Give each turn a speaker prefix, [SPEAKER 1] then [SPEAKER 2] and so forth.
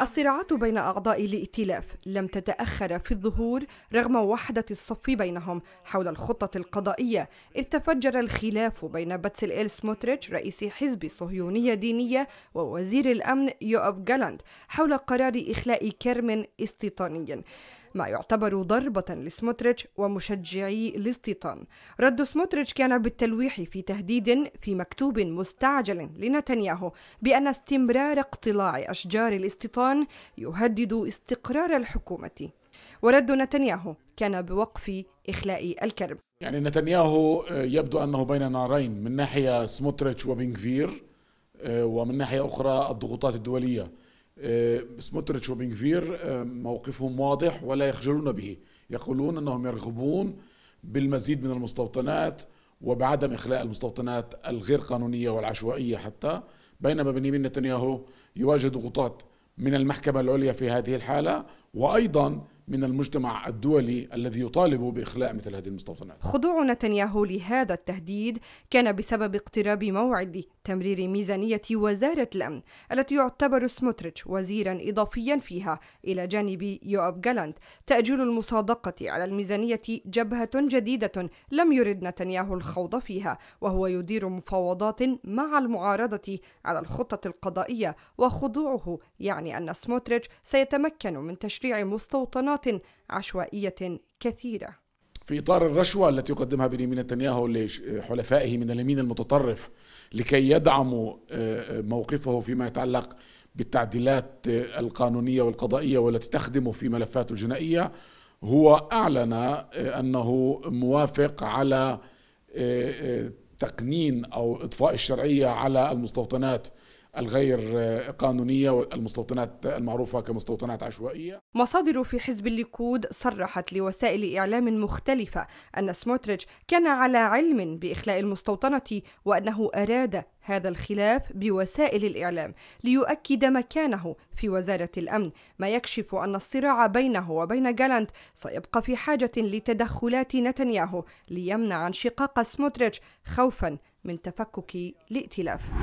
[SPEAKER 1] الصراعات بين أعضاء الائتلاف لم تتأخر في الظهور رغم وحدة الصف بينهم حول الخطة القضائية إذ تفجر الخلاف بين باتسل إل سموتريتش رئيس حزب صهيونية دينية ووزير الأمن يوف جالاند حول قرار إخلاء كرم استيطاني ما يعتبر ضربة لسموتريتش ومشجعي الاستيطان رد سموتريتش كان بالتلويح في تهديد في مكتوب مستعجل لنتنياهو بأن استمرار اقتلاع أشجار الاستيطان يهدد استقرار الحكومة ورد نتنياهو كان بوقف إخلاء الكرب
[SPEAKER 2] يعني نتنياهو آه، يبدو أنه بين نارين من ناحية سموتريتش وبنكفير آه، ومن ناحية أخرى الضغوطات الدولية آه، سموتريتش وبن غفير آه، موقفهم واضح ولا يخجلون به يقولون انهم يرغبون بالمزيد من المستوطنات وبعدم اخلاء المستوطنات الغير قانونيه والعشوائيه حتى بينما بنيامين نتنياهو يواجه ضغوطات من المحكمه العليا في هذه الحاله وايضا من المجتمع الدولي الذي يطالب باخلاء مثل هذه المستوطنات.
[SPEAKER 1] خضوع نتنياهو لهذا التهديد كان بسبب اقتراب موعد تمرير ميزانية وزارة الأمن التي يعتبر سموتريتش وزيرا إضافيا فيها إلى جانب يوف جالاند تأجيل المصادقة على الميزانية جبهة جديدة لم يرد نتنياهو الخوض فيها وهو يدير مفاوضات مع المعارضة على الخطة القضائية وخضوعه يعني أن سموتريتش سيتمكن من تشريع مستوطنات عشوائية كثيرة
[SPEAKER 2] في إطار الرشوة التي يقدمها بنيامين نتنياهو لحلفائه من اليمين المتطرف لكي يدعموا آه، آه، موقفه فيما يتعلق بالتعديلات آه، القانونية والقضائية والتي تخدمه في ملفاته الجنائية هو أعلن أنه موافق على تقنين أو إطفاء الشرعية على المستوطنات الغير قانونية والمستوطنات المعروفة كمستوطنات عشوائية
[SPEAKER 1] مصادر في حزب الليكود صرحت لوسائل إعلام مختلفة أن سموتريتش كان على علم بإخلاء المستوطنة وأنه أراد هذا الخلاف بوسائل الإعلام ليؤكد مكانه في وزارة الأمن ما يكشف أن الصراع بينه وبين جالانت سيبقى في حاجة لتدخلات نتنياهو ليمنع انشقاق سموتريتش خوفا من تفكك الائتلاف